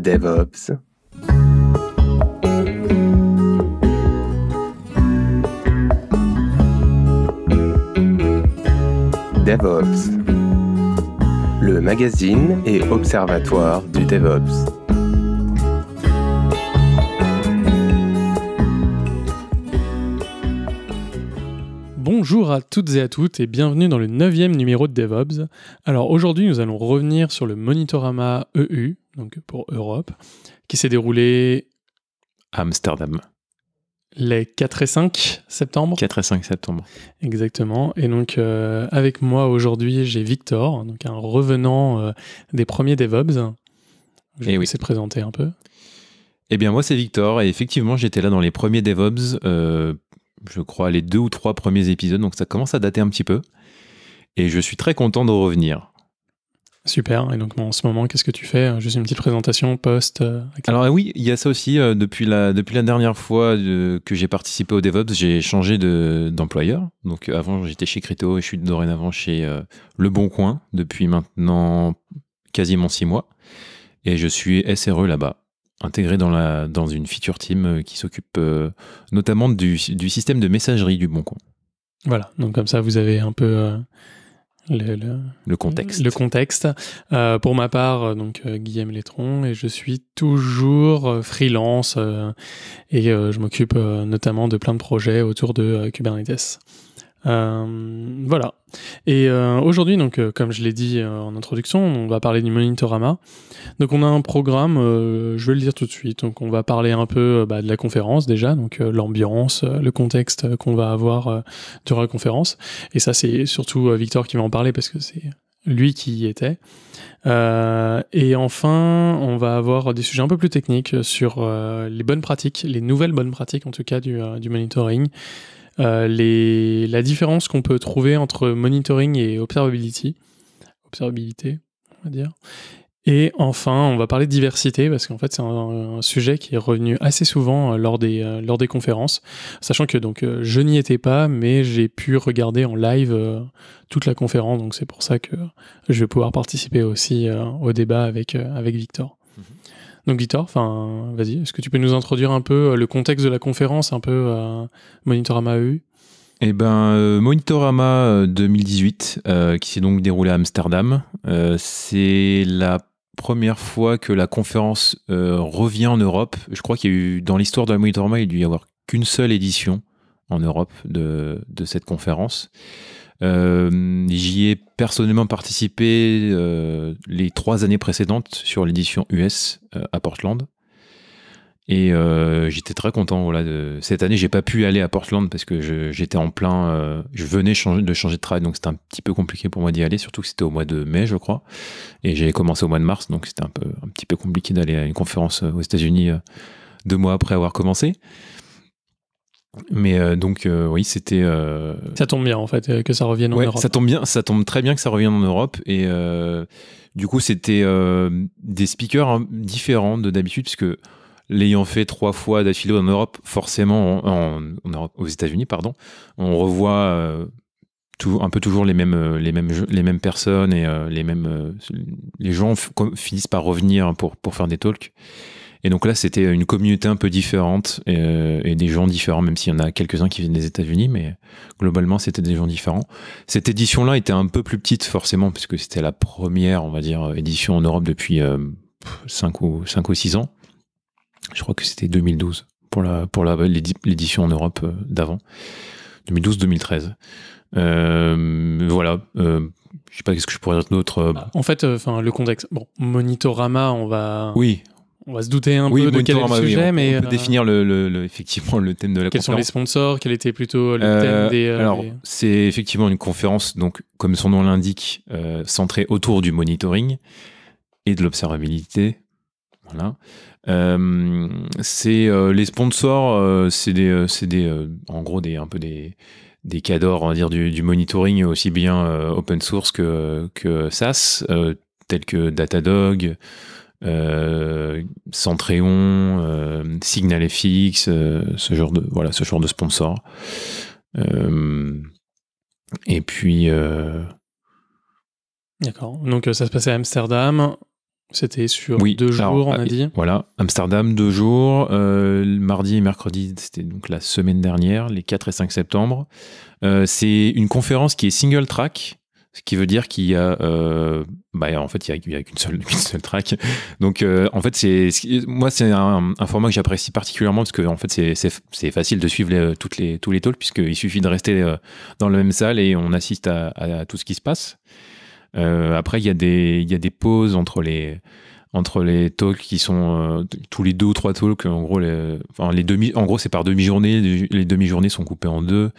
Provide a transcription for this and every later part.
DevOps. DevOps, le magazine et observatoire du DevOps. Bonjour à toutes et à toutes et bienvenue dans le 9 numéro de DevOps. Alors aujourd'hui nous allons revenir sur le Monitorama EU, donc pour Europe, qui s'est déroulé à Amsterdam. Les 4 et 5 septembre 4 et 5 septembre. Exactement. Et donc euh, avec moi aujourd'hui j'ai Victor, donc un revenant euh, des premiers DevOps. Je eh vais vous présenter un peu. Eh bien moi c'est Victor et effectivement j'étais là dans les premiers DevOps. Euh, je crois, les deux ou trois premiers épisodes, donc ça commence à dater un petit peu. Et je suis très content de revenir. Super. Et donc, en ce moment, qu'est-ce que tu fais euh, Juste une petite présentation, poste euh, Alors oui, il y a ça aussi. Euh, depuis, la, depuis la dernière fois que j'ai participé au DevOps, j'ai changé d'employeur. donc avant, j'étais chez Crypto et je suis dorénavant chez Le Bon Coin depuis maintenant quasiment six mois. Et je suis SRE là-bas intégré dans, la, dans une feature team euh, qui s'occupe euh, notamment du, système de messagerie du bon coin. Voilà, donc comme ça vous avez un peu euh, le, contexte. Le contexte. pour ma part, donc Guillaume Létron, et je suis toujours freelance et je m'occupe notamment de plein de projets autour de Kubernetes. Euh, voilà. Et euh, aujourd'hui, donc, euh, comme je l'ai dit en introduction, on va parler du Monitorama. Donc, on a un programme. je vais le dire tout de suite. Donc, on va parler un peu bah, de la conférence déjà, donc l'ambiance, le contexte qu'on va avoir durant la conférence. Et ça, c'est surtout Victor qui va en parler parce que c'est lui qui y était. et enfin, on va avoir des sujets un peu plus techniques sur les bonnes pratiques, les nouvelles bonnes pratiques en tout cas du monitoring, euh, les, la différence qu'on peut trouver entre monitoring et observability, observabilité, on va dire. Et enfin, on va parler de diversité parce qu'en fait, c'est un, sujet qui est revenu assez souvent euh, lors des, euh, lors des conférences, sachant que donc je n'y étais pas, mais j'ai pu regarder en live toute la conférence, donc c'est pour ça que je vais pouvoir participer aussi au débat avec, avec Victor. Mhm. Donc Victor, enfin, vas-y, est-ce que tu peux nous introduire un peu euh, le contexte de la conférence, un peu euh, Monitorama EU Eh ben, euh, Monitorama 2018, qui s'est donc déroulé à Amsterdam, c'est la première fois que la conférence revient en Europe. Je crois qu'il y a eu, dans l'histoire de la Monitorama, il y a y avoir qu'une seule édition en Europe de cette conférence. Euh, j'y ai personnellement participé euh, les trois années précédentes sur l'édition US euh, à Portland. Et j'étais très content. Voilà, Cette année, j'ai pas pu aller à Portland parce que j'étais en plein. je venais changer, de changer de travail, donc c'était un petit peu compliqué pour moi d'y aller, surtout que c'était au mois de mai, je crois. Et j'avais commencé au mois de mars, donc c'était un, peu, un petit peu compliqué d'aller à une conférence aux États-Unis deux mois après avoir commencé. Mais euh, donc euh, oui, c'était. Euh, ça tombe bien en fait que ça revienne en Europe. Ça tombe bien, ça tombe très bien que ça revienne en Europe et du coup c'était des speakers hein, différents de d'habitude puisque l'ayant fait trois fois d'affilée en Europe, forcément aux États-Unis pardon, on revoit un peu toujours les mêmes les mêmes les mêmes personnes et les mêmes les gens finissent par revenir pour pour faire des talks. Et donc là, c'était une communauté un peu différente euh, et, des gens différents, même s'il y en a quelques-uns qui viennent des États-Unis, mais globalement, c'était des gens différents. Cette édition-là était un peu plus petite, forcément, puisque c'était la première, on va dire, édition en Europe depuis 5 euh, ou, cinq ou 6 ans. Je crois que c'était 2012 pour la pour la l'édition en Europe euh, d'avant 2012-2013 voilà Je je sais pas qu'est-ce que je pourrais dire d'autre. En fait, enfin le contexte. Bon, Monitorama, on va. Oui, on va se douter un peu de quel est le ah bah sujet, mais on peut euh, définir le, effectivement le thème de la conférence. Quels sont les sponsors Quel était plutôt le euh, thème des euh, Alors, c'est effectivement une conférence, donc comme son nom l'indique, centrée autour du monitoring et de l'observabilité. Voilà. c'est les sponsors, c'est des, des en gros des un peu des des cadors, on va dire du, du monitoring aussi bien open source que que SaaS, tels que Datadog. Euh, Centréon, euh, Signal FX, euh, ce genre de voilà, ce genre de sponsor. et puis. D'accord. Donc ça se passait à Amsterdam. C'était sur deux jours, on a dit. Voilà, Amsterdam, deux jours. mardi et mercredi, c'était donc la semaine dernière, les 4 et 5 septembre. c'est une conférence qui est single track ce qui veut dire qu'il y a, euh, bah, en fait, il y a, qu'une seule, une seule, track. Donc, euh, en fait, c'est, moi, c'est un, format que j'apprécie particulièrement parce que, en fait, c'est, facile de suivre euh, toutes les, tous les talks puisqu'il suffit de rester dans la même salle et on assiste à, tout ce qui se passe. après, il y, a des, il y a des pauses entre les entre les talks qui sont euh, tous les deux ou trois talks. En gros, les, enfin, les demi, en gros, c'est par demi-journée. Les demi-journées sont coupées en deux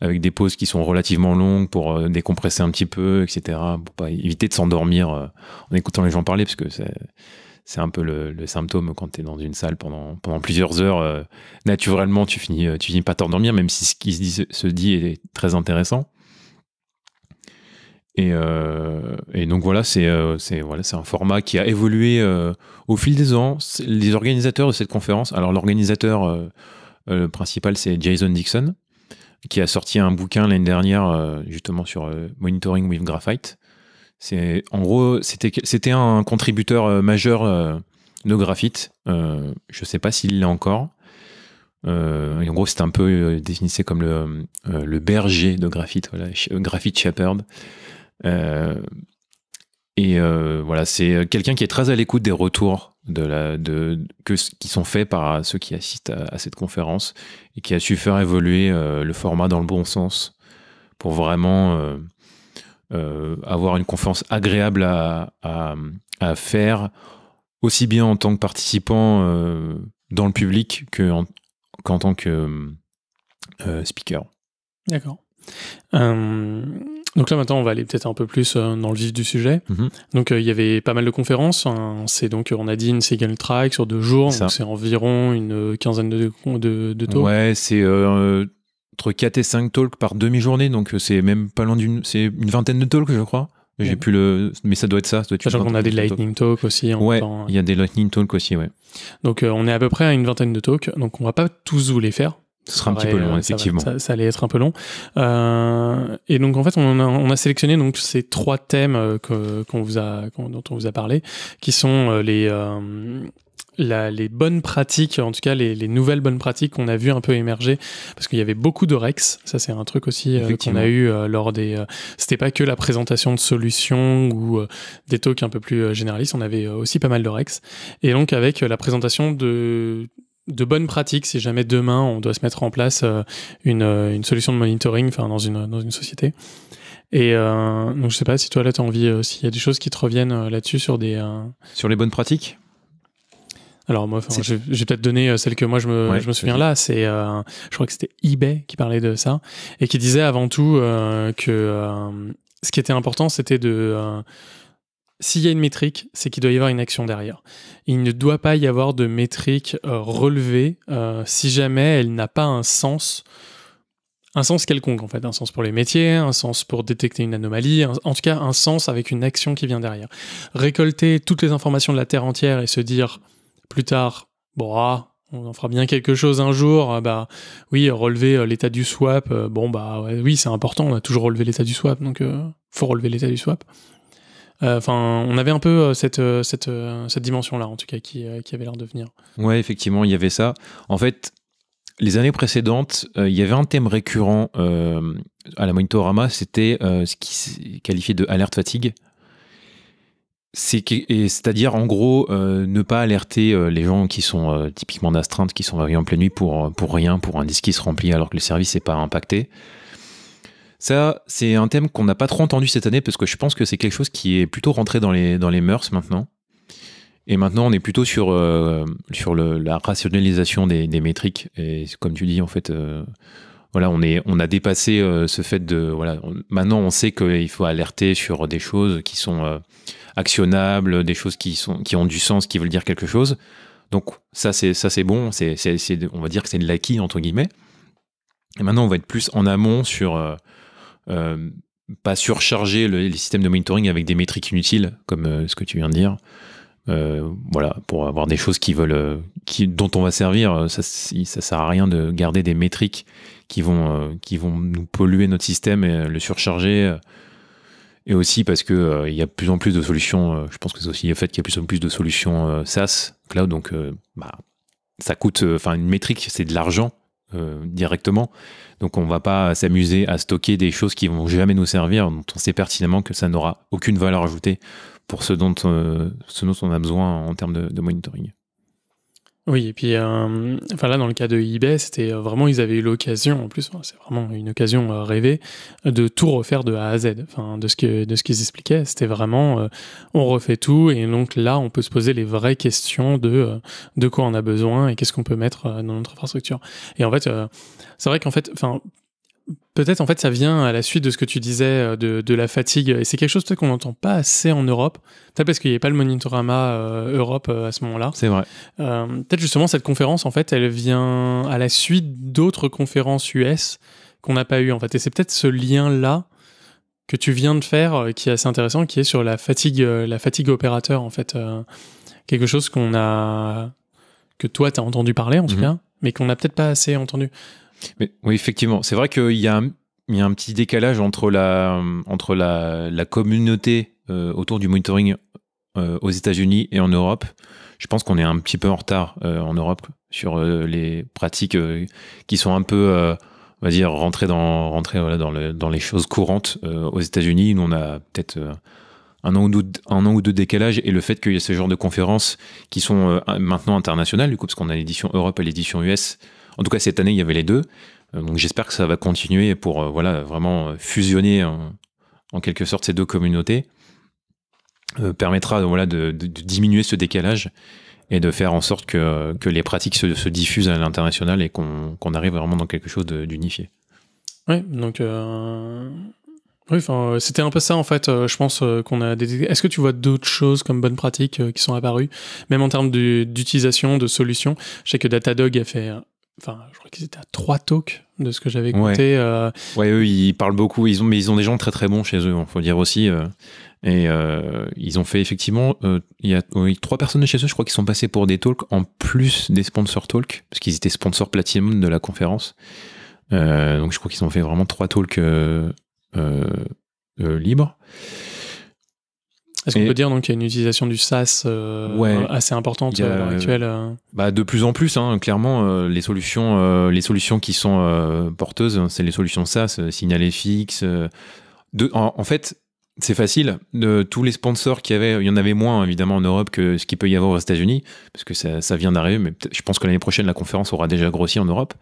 avec des pauses qui sont relativement longues pour euh, décompresser un petit peu, etc. Pour pas éviter de s'endormir euh, en écoutant les gens parler, parce que c'est c'est un peu le, symptôme quand tu es dans une salle pendant, pendant plusieurs heures. naturellement, tu finis, tu finis pas t'endormir, même si ce qui se dit, se dit est très intéressant. Euh, et, donc voilà, c'est euh, voilà, un format qui a évolué euh, au fil des ans. Les organisateurs de cette conférence, alors l'organisateur principal, c'est Jason Dixon, qui a sorti un bouquin l'année dernière, justement sur Monitoring with Graphite. En gros, c'était un contributeur majeur de graphite. je ne sais pas s'il l'est encore. en gros, c'était un peu définissé comme le, berger de graphite, Graphite Shepherd. Euh, et euh, voilà, c'est euh, quelqu'un qui est très à l'écoute des retours de la, de, que, qui sont faits par ceux qui assistent à, cette conférence et qui a su faire évoluer le format dans le bon sens pour vraiment avoir une conférence agréable à, à, faire aussi bien en tant que participant dans le public qu'en qu tant que speaker. D'accord. Euh, donc là maintenant, on va aller peut-être un peu plus euh, dans le vif du sujet. Mhm. Donc euh, il y avait pas mal de conférences. Hein. C'est donc on a dit une single track sur deux jours. C'est environ une euh, quinzaine de de, de talks. Ouais, c'est entre 4 et 5 talks par demi-journée. Donc c'est même pas loin d'une, c'est une vingtaine de talks, je crois. J'ai le, mais ça doit être ça. ça doit a des lightning talks aussi. Hein, ouais, hein. il y a des lightning talks aussi, ouais. Donc on est à peu près à une vingtaine de talks. Donc on va pas tous vous les faire ce sera un petit peu long, effectivement. Ça, allait être un peu long. Euh, et donc, en fait, on a, sélectionné donc, ces trois thèmes euh, que, qu'on vous a, dont on vous a parlé, qui sont euh, les, euh, les bonnes pratiques, en tout cas les, nouvelles bonnes pratiques qu'on a vu un peu émerger, parce qu'il y avait beaucoup de Rex. Ça, c'est un truc aussi qu'on a eu lors des. C'était pas que la présentation de solutions ou des talks un peu plus généralistes, on avait aussi pas mal de Rex. Et donc, avec la présentation de de bonnes pratiques si jamais demain on doit se mettre en place euh, une, euh, une solution de monitoring dans, une, dans une société. Et euh, donc, je sais pas si toi là, tu as envie, s'il y a des choses qui te reviennent là-dessus sur des. Sur les bonnes pratiques alors moi, j'ai peut-être donné celle que moi je me, je me souviens là. C'est, je crois que c'était eBay qui parlait de ça et qui disait avant tout que ce qui était important, c'était de s'il y a une métrique, c'est qu'il doit y avoir une action derrière. Il ne doit pas y avoir de métrique euh, relevée euh, si jamais elle n'a pas un sens, un sens quelconque en fait, un sens pour les métiers, un sens pour détecter une anomalie, en tout cas un sens avec une action qui vient derrière. Récolter toutes les informations de la Terre entière et se dire plus tard, bon, ah, on en fera bien quelque chose un jour. Ah bah oui, relever euh, l'état du swap. Bon bah oui, c'est important. On a toujours relevé l'état du swap, donc faut relever l'état du swap. Euh, enfin, on avait un peu euh, euh, cette, dimension-là, en tout cas, qui, avait l'air de venir. Ouais, effectivement, il y avait ça. En fait, les années précédentes, il y avait un thème récurrent à la Monitorama, c'était ce qui est qualifié de alerte fatigue. C'est-à-dire, en gros, ne pas alerter les gens qui sont typiquement d'astreinte, qui sont réveillés en pleine nuit pour, pour rien, pour un disque qui se remplit alors que le service n'est pas impacté. Ça, c'est un thème qu'on n'a pas trop entendu cette année parce que je pense que c'est quelque chose qui est plutôt rentré dans les, dans les mœurs maintenant. Et maintenant, on est plutôt sur, euh, sur la rationalisation des, des, métriques. Et comme tu dis, en fait, euh, voilà, on, est, on a dépassé euh, ce fait de. Voilà, maintenant, on sait qu'il faut alerter sur des choses qui sont actionnables, des choses qui, sont, qui ont du sens, qui veulent dire quelque chose. Donc, ça, c'est, ça, c'est bon. C'est, on va dire que c'est de l'acquis, entre guillemets. Et maintenant, on va être plus en amont sur euh, pas surcharger les systèmes de monitoring avec des métriques inutiles, comme euh, ce que tu viens de dire. Euh, voilà, pour avoir des choses qui veulent, dont on va servir, ça, ça sert à rien de garder des métriques qui vont, qui vont nous polluer notre système et le surcharger. Et aussi parce que il y a de plus en plus de solutions. je pense que c'est aussi le fait qu'il y a de plus en plus de solutions SaaS, cloud. Donc, bah, ça coûte, enfin, une métrique, c'est de l'argent. Euh, directement. Donc on va pas s'amuser à stocker des choses qui vont jamais nous servir, dont on sait pertinemment que ça n'aura aucune valeur ajoutée pour ce dont, euh, ce dont on a besoin en termes de monitoring. Oui, et puis euh, enfin là, dans le cas de eBay, c'était euh, vraiment, ils avaient eu l'occasion, en plus, c'est vraiment une occasion euh, rêvée, de tout refaire de A à Z, enfin, de ce qu'ils expliquaient. C'était vraiment, on refait tout, et donc là, on peut se poser les vraies questions de de quoi on a besoin et qu'est-ce qu'on peut mettre dans notre infrastructure. Et en fait, c'est vrai qu'en fait, enfin, Peut-être en fait ça vient à la suite de ce que tu disais euh, de, de la fatigue et c'est quelque chose qu'on n'entend pas assez en Europe. Peut-être parce qu'il n'y avait pas le Monitorama euh, Europe euh, à ce moment-là. C'est vrai. peut-être justement cette conférence en fait elle vient à la suite d'autres conférences US qu'on n'a pas eu en fait et c'est peut-être ce lien là que tu viens de faire qui est assez intéressant qui est sur la fatigue la fatigue opérateur en fait quelque chose qu'on a que toi tu as entendu parler en tout mhm. cas mais qu'on n'a peut-être pas assez entendu. Mais, oui, effectivement. C'est vrai qu'il y a un, petit décalage entre la, entre la, communauté euh, autour du monitoring euh, aux États-Unis et en Europe. Je pense qu'on est un petit peu en retard euh, en Europe sur les pratiques qui sont un peu, on va dire, rentrées dans, dans, le, dans les choses courantes aux États-Unis. Nous, on a peut-être un an, ou deux, un an ou deux décalage et le fait qu'il y ait ce genre de conférences qui sont maintenant internationales, du coup, parce qu'on a l'édition Europe et l'édition US. En tout cas, cette année, il y avait les deux. Euh, donc j'espère que ça va continuer pour euh, voilà, vraiment euh, fusionner en, quelque sorte ces deux communautés. permettra de, diminuer ce décalage et de faire en sorte que, les pratiques se, diffusent à l'international et qu'on arrive vraiment dans quelque chose d'unifié. Oui, donc c'était un peu ça en fait. je pense qu'on a Est-ce que tu vois d'autres choses comme bonnes pratiques qui sont apparues, même en termes d'utilisation de solutions Je sais que Datadog a fait Enfin, je crois qu'ils étaient à trois talks de ce que j'avais écouté. Euh, ouais. eux, ils parlent beaucoup. Ils ont, mais ils ont des gens très très bons chez eux, il faut dire aussi. Euh. Et euh, ils ont fait effectivement, il y a trois personnes de chez eux, je crois, qu'ils sont passés pour des talks en plus des sponsors talks, parce qu'ils étaient sponsors platinum de la conférence. donc je crois qu'ils ont fait vraiment trois talks libres. Est-ce qu'on peut dire donc qu'il y a une utilisation du SaaS euh, assez importante à l'heure actuelle bah, De plus en plus, hein, clairement, euh, les solutions, euh, les solutions qui sont porteuses, c'est les solutions SaaS, Signal FX. De, en, fait, c'est facile. De tous les sponsors qu'il y avait, il y en avait moins évidemment en Europe que ce qu'il peut y avoir aux États-Unis, parce que ça, vient d'arriver. Mais je pense que l'année prochaine, la conférence aura déjà grossi en Europe.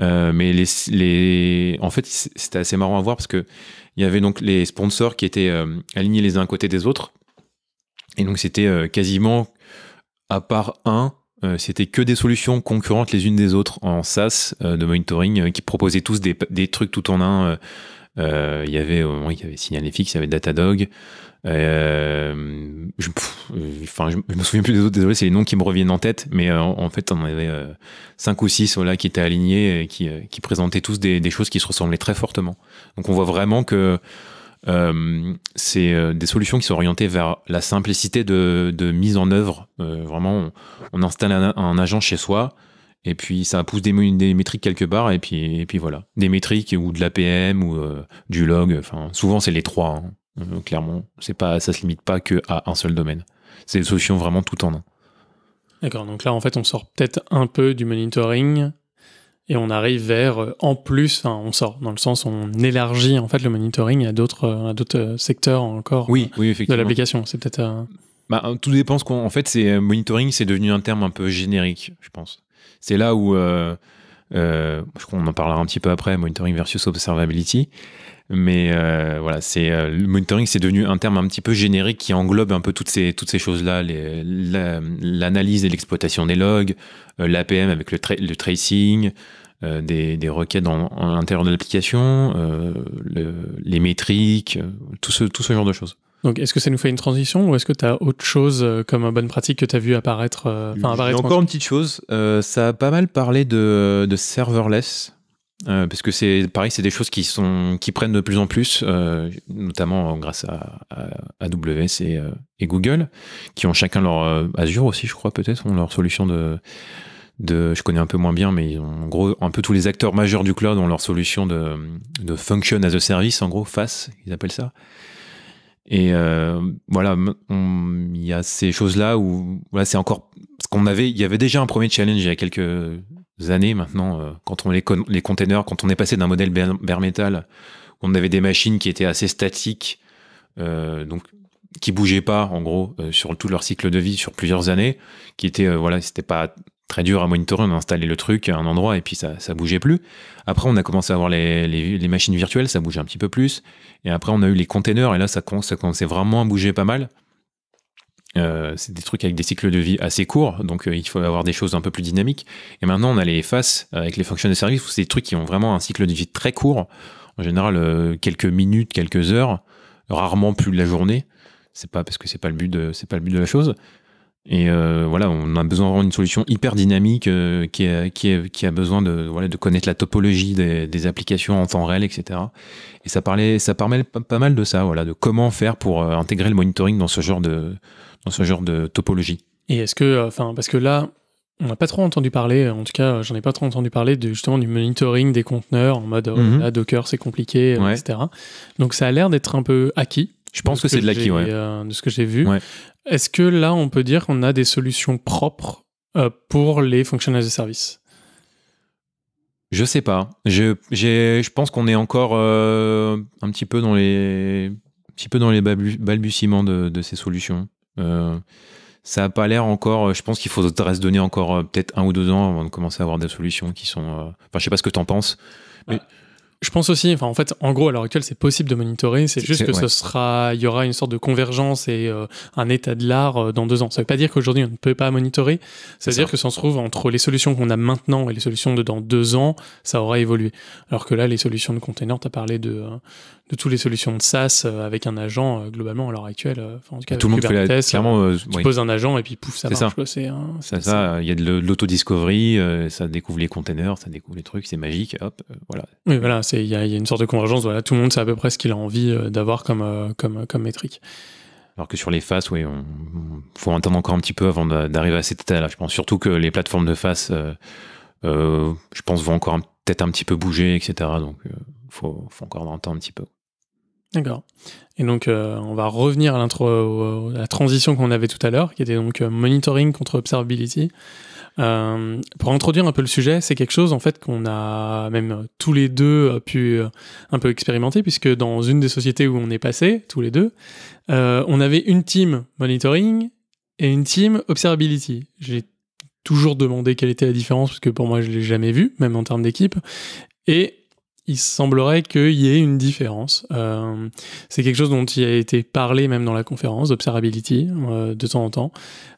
mais les, les, en fait, c'était assez marrant à voir parce que il y avait donc les sponsors qui étaient euh, alignés les uns à côté des autres. Et donc c'était euh, quasiment, à part un, euh, c'était que des solutions concurrentes les unes des autres en SaaS de monitoring qui proposaient tous des, trucs tout en un. il y avait, il y avait SignalFX il y avait Datadog, euh, euh, je, je, me souviens plus des autres, désolé, c'est les noms qui me reviennent en tête, mais euh, en, fait, on avait 5 cinq ou six là qui étaient alignés et qui, qui présentaient tous des, choses qui se ressemblaient très fortement. Donc on voit vraiment que c'est des solutions qui sont orientées vers la simplicité de, de mise en œuvre. vraiment, on, installe un, agent chez soi. Et puis ça pousse des, des, métriques quelque part, et puis, et puis voilà. Des métriques ou de l'APM ou du log, enfin souvent c'est les trois. Hein. Euh, clairement, c'est pas, ça se limite pas que à un seul domaine. C'est une solution vraiment tout en un. D'accord. Donc là, en fait, on sort peut-être un peu du monitoring et on arrive vers euh, en plus. on sort dans le sens on élargit en fait le monitoring à d'autres, euh, d'autres secteurs encore. Oui, De l'application, c'est peut-être. Bah, tout dépend ce qu'on. En fait, c'est monitoring, c'est devenu un terme un peu générique, je pense. C'est là où. on je en parlera un petit peu après, monitoring versus observability. Mais euh, voilà, c'est euh, le monitoring, c'est devenu un terme un petit peu générique qui englobe un peu toutes ces, toutes ces choses-là, l'analyse et l'exploitation des logs, euh, l'APM avec le, tracing, des, requêtes en, l'intérieur de l'application, les métriques, tout ce, tout ce genre de choses. Donc, est-ce que ça nous fait une transition ou est-ce que tu as autre chose comme bonne pratique que tu as vu apparaître, Encore une petite chose, ça a pas mal parlé de, de serverless euh, parce que c'est pareil, c'est des choses qui sont qui prennent de plus en plus, euh, notamment euh, grâce à, à AWS et, Google, qui ont chacun leur Azure aussi, je crois peut-être, ont leur solution de, de, je connais un peu moins bien, mais en gros un peu tous les acteurs majeurs du cloud ont leur solution de, de function as a service, en gros FAS, ils appellent ça. Et voilà, il y a ces choses là où voilà, c'est encore ce qu'on avait, il y avait déjà un premier challenge il y a quelques années maintenant, euh, quand on les, quand on est passé d'un modèle bare, metal, on avait des machines qui étaient assez statiques, qui euh, donc qui bougeaient pas en gros euh, sur tout leur cycle de vie sur plusieurs années, qui étaient voilà, c'était pas très dur à monitorer, on a le truc à un endroit et puis ça, ça bougeait plus. Après, on a commencé à avoir les, machines virtuelles, ça bougeait un petit peu plus. Et après, on a eu les containers et là, ça, ça commençait vraiment à bouger pas mal. Euh, c'est des trucs avec des cycles de vie assez courts, donc euh, il faut avoir des choses un peu plus dynamiques. Et maintenant, on a les faces avec les fonctions de service où c'est des trucs qui ont vraiment un cycle de vie très court, en général euh, quelques minutes, quelques heures, rarement plus de la journée. C'est pas parce que c'est pas le but de c'est pas le but de la chose. Et voilà, on a besoin vraiment d'une solution hyper dynamique qui, a, qui, besoin de, de connaître la topologie des, des, applications en temps réel, etc. Et ça parlait, ça permet pas mal de ça, voilà, de comment faire pour intégrer le monitoring dans ce genre de, dans ce genre de topologie. Et est-ce que, euh, enfin, parce que là, on n'a pas trop entendu parler, euh, en tout cas, euh, j'en ai pas trop entendu parler de, justement du monitoring des conteneurs en mode mm Docker, c'est compliqué, etc. Donc ça a l'air d'être un peu acquis. Je pense que, c'est de l'acquis, ouais. de ce que j'ai vu. Est-ce que là, on peut dire qu'on a des solutions propres pour les fonctionnalités as a service Je sais pas. Je, je pense qu'on est encore un petit peu dans les, un petit peu dans les balbutiements de, de ces solutions. Euh, ça n'a pas l'air encore. Euh, je pense qu'il faudrait se donner encore euh, peut-être un ou deux ans avant de commencer à avoir des solutions qui sont. Enfin, je sais pas ce que tu en penses. Mais... Bah, je pense aussi, enfin en fait, en gros à l'heure actuelle c'est possible de monitorer, c'est juste que ce sera, il y aura une sorte de convergence et euh, un état de l'art euh, dans deux ans. Ça veut pas dire qu'aujourd'hui on ne peut pas monitorer, ça veut dire que ça se trouve entre les solutions qu'on a maintenant et les solutions de dans deux ans, ça aura évolué. Alors que là les solutions de container, as parlé de, euh, de toutes les solutions de SaaS avec un agent globalement à l'heure actuelle. Enfin, en tout bah, cas, tout le monde fait clairement. tu poses un agent et puis pouf ça marche. C'est hein, ça. Il y a de l'auto discovery, ça découvre les containers, ça découvre les trucs, c'est magique. Hop, voilà. Oui voilà il y, a une sorte de convergence. Voilà, tout le monde sait à peu près ce qu'il a envie euh, d'avoir comme, euh, comme, comme métrique. Alors que sur les faces, oui, on, faut attendre encore un petit peu avant d'arriver à cet état-là. Je pense surtout que les plateformes de face, euh, je pense, vont encore peut-être un petit peu bouger, etc. Donc, il faut, encore attendre un petit peu. D'accord. Et donc, on va revenir à, à la transition qu'on avait tout à l'heure, qui était donc monitoring contre observability. Euh, pour introduire un peu le sujet, c'est quelque chose en fait qu'on a même euh, tous les deux euh, pu un peu expérimenter, puisque dans une des sociétés où on est passé, tous les deux, euh, on avait une team monitoring et une team observability. J'ai toujours demandé quelle était la différence, parce que pour moi je l'ai jamais vu, même en termes d'équipe. Et il semblerait qu'il y ait une différence. Euh, c'est quelque chose dont il a été parlé même dans la conférence d'Observability euh, de temps en temps.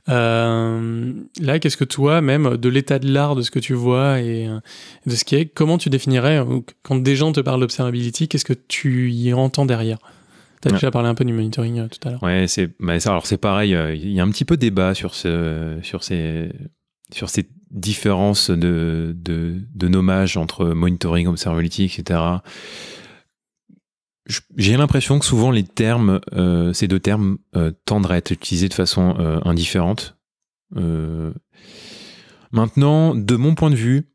Euh, là, qu'est-ce que toi, même de l'état de l'art de ce que tu vois et de ce qui est, comment tu définirais, quand des gens te parlent d'Observability, qu'est-ce que tu y entends derrière tu as déjà parlé un peu du monitoring tout à l'heure. Ouais, c'est bah, Alors c'est pareil. Il y a un petit peu débat sur ce, sur ces, sur ces différences de, de, nommage entre monitoring, observability, etc. J'ai l'impression que souvent les termes, euh, ces deux termes euh, tendraient à être utilisés de façon euh, indifférente. maintenant, de mon point de vue,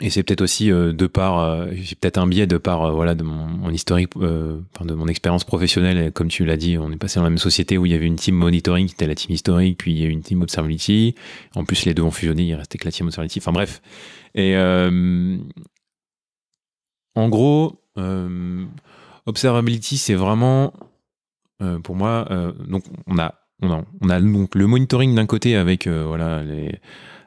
et c'est peut-être aussi euh, de par, euh, j'ai peut-être un biais de par euh, voilà de mon, historique, de mon expérience professionnelle. comme tu l'as dit, on est passé dans la même société où il y avait une team monitoring qui était la team historique, puis il y a une team observability. En plus, les deux ont fusionné, il restait que la team observability. Enfin bref. Et en gros, observability, c'est vraiment pour moi. donc on a, on a on a donc le monitoring d'un côté avec voilà les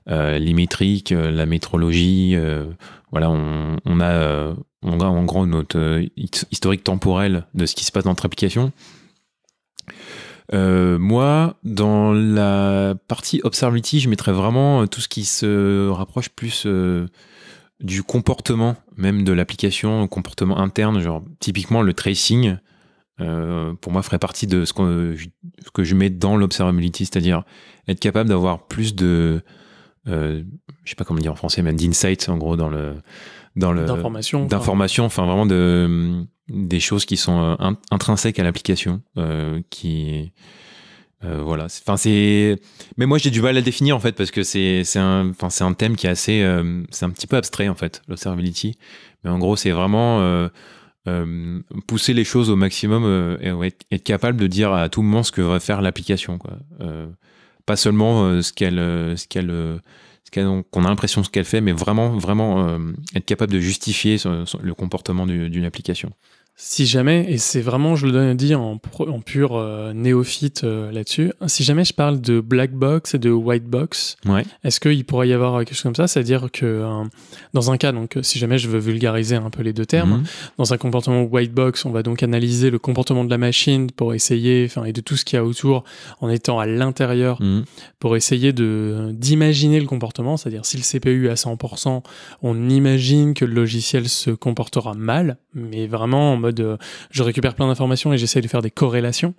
euh, les métriques, euh, la métrologie. Euh, voilà, on, a, on en gros notre historique temporel de ce qui se passe dans notre application. moi, dans la partie observability, je mettrais vraiment tout ce qui se rapproche plus du comportement même de l'application, comportement interne, genre typiquement le tracing. pour moi, ferait partie de ce que je mets dans l'observability, c'est-à-dire être capable d'avoir plus de je euh, je sais pas comment dire en français, même d'insight en gros dans le dans le d'information, enfin vraiment de des choses qui sont euh, intrinsèques à l'application, euh, qui voilà. Enfin c'est, mais moi j'ai du mal à la définir en fait parce que c'est c'est un enfin c'est un thème qui est assez c'est un petit peu abstrait en fait l'observability, mais en gros c'est vraiment pousser les choses au maximum et être, capable de dire à tout moment ce que va faire l'application. Quoi pas seulement euh, ce euh, euh, qu'on a l'impression ce qu'elle fait, mais vraiment, vraiment être capable de justifier le comportement d'une application si jamais, et c'est vraiment, je le dis en, en pur euh, néophyte euh, là-dessus, si jamais je parle de black box et de white box, ouais. est-ce qu'il pourrait y avoir euh, quelque chose comme ça C'est-à-dire que dans un cas, donc si jamais je veux vulgariser un peu les deux termes, mhm. dans un comportement white box, on va donc analyser le comportement de la machine pour essayer, enfin, et de tout ce qu'il y a autour en étant à l'intérieur, mhm. pour essayer de d'imaginer le comportement, c'est-à-dire si le CPU est à 100%, on imagine que le logiciel se comportera mal, mais vraiment mode euh, je récupère plein d'informations et j'essaie de faire des corrélations.